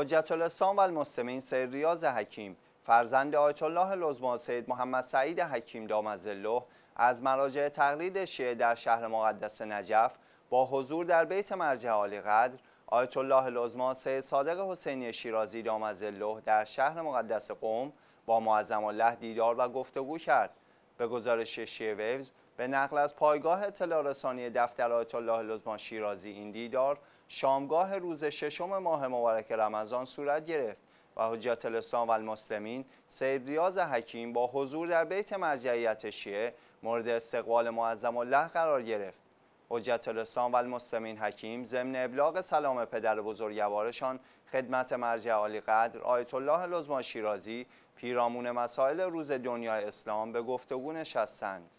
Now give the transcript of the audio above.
حجت الاسلام و المسلمین سید ریاض حکیم فرزند آیت الله لزما سید محمد سعید حکیم دامز الله از مراجع تقلید شیعه در شهر مقدس نجف با حضور در بیت مرجع عالی قدر آیت الله لزما سید صادق حسینی شیرازی دامزله در شهر مقدس قوم با معظم الله دیدار و گفتگو کرد به گزارش شیعه ویوز به نقل از پایگاه اطلاع رسانی دفتر آیت الله لزمان شیرازی این دیدار شامگاه روز ششم ماه مبارک رمضان صورت گرفت و حجت الاسلام و المسلمین سید ریاض حکیم با حضور در بیت مرجعیت شیعه مورد استقبال معظم الله قرار گرفت حجت الاسلام و المسلمین حکیم ضمن ابلاغ سلام پدر بزرگوارشان خدمت مرجع عالی قدر آیت الله لزمان شیرازی پیرامون مسائل روز دنیا اسلام به گفتگو نشستند